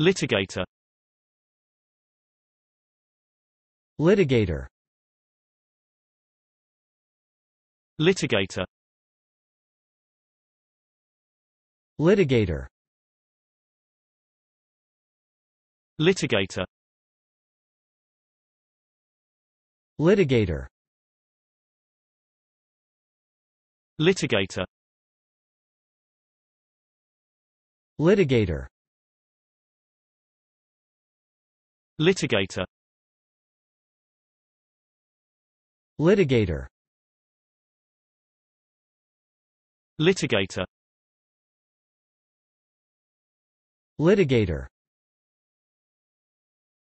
Litigator Litigator Litigator Litigator Litigator Litigator Litigator Litigator Litigator Litigator Litigator Litigator